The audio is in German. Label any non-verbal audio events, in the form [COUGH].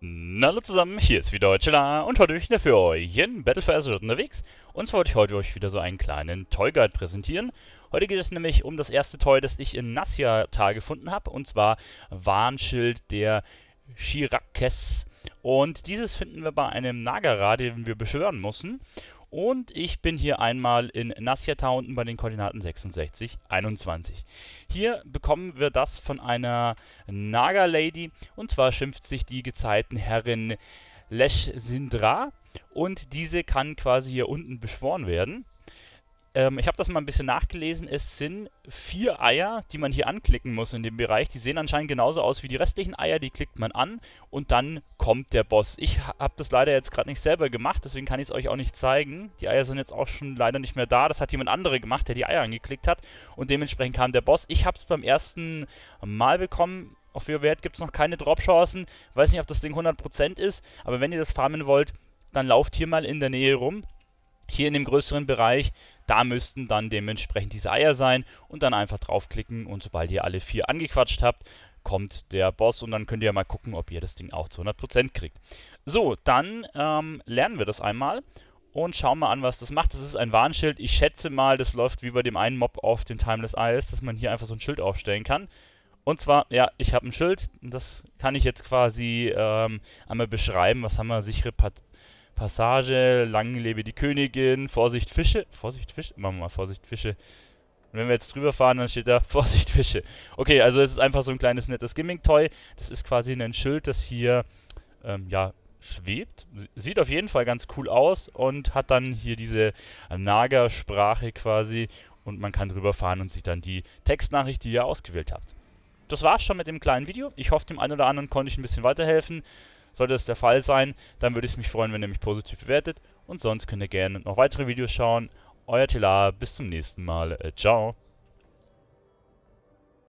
Na, hallo zusammen, hier ist wieder Chilla und heute bin ich wieder für euch in Battle for Azeroth unterwegs. Und zwar wollte ich heute euch wieder so einen kleinen Toy Guide präsentieren. Heute geht es nämlich um das erste Toy, das ich in Nassia-Tal gefunden habe, und zwar Warnschild der Shirakes. Und dieses finden wir bei einem Nagara, den wir beschwören müssen. Und ich bin hier einmal in Nasjata unten bei den Koordinaten 66, 21. Hier bekommen wir das von einer Naga Lady. Und zwar schimpft sich die Gezeitenherrin Lesh Sindra. Und diese kann quasi hier unten beschworen werden. Ähm, ich habe das mal ein bisschen nachgelesen. Es sind vier Eier, die man hier anklicken muss in dem Bereich. Die sehen anscheinend genauso aus wie die restlichen Eier. Die klickt man an und dann kommt der Boss. Ich habe das leider jetzt gerade nicht selber gemacht, deswegen kann ich es euch auch nicht zeigen. Die Eier sind jetzt auch schon leider nicht mehr da. Das hat jemand andere gemacht, der die Eier angeklickt hat. Und dementsprechend kam der Boss. Ich habe es beim ersten Mal bekommen. Auf WoWert gibt es noch keine Dropchancen. Weiß nicht, ob das Ding 100% ist, aber wenn ihr das farmen wollt, dann lauft hier mal in der Nähe rum. Hier in dem größeren Bereich da müssten dann dementsprechend diese Eier sein und dann einfach draufklicken und sobald ihr alle vier angequatscht habt, kommt der Boss und dann könnt ihr mal gucken, ob ihr das Ding auch zu 100% kriegt. So, dann ähm, lernen wir das einmal und schauen mal an, was das macht. Das ist ein Warnschild. Ich schätze mal, das läuft wie bei dem einen Mob auf den Timeless Eyes, dass man hier einfach so ein Schild aufstellen kann. Und zwar, ja, ich habe ein Schild. Das kann ich jetzt quasi ähm, einmal beschreiben. Was haben wir? Sichere Part Passage, lang lebe die Königin, Vorsicht Fische. Vorsicht Fische? Machen wir mal Vorsicht Fische. Und wenn wir jetzt drüber fahren, dann steht da [LAUGHS] Vorsicht Fische. Okay, also es ist einfach so ein kleines nettes gimmick toy Das ist quasi ein Schild, das hier, ähm, ja, schwebt. Sieht auf jeden Fall ganz cool aus und hat dann hier diese Naga-Sprache quasi. Und man kann drüber fahren und sich dann die Textnachricht, die ihr ausgewählt habt. Das war's schon mit dem kleinen Video. Ich hoffe, dem einen oder anderen konnte ich ein bisschen weiterhelfen. Sollte das der Fall sein, dann würde ich mich freuen, wenn ihr mich positiv bewertet. Und sonst könnt ihr gerne noch weitere Videos schauen. Euer Tela, bis zum nächsten Mal. Äh, ciao.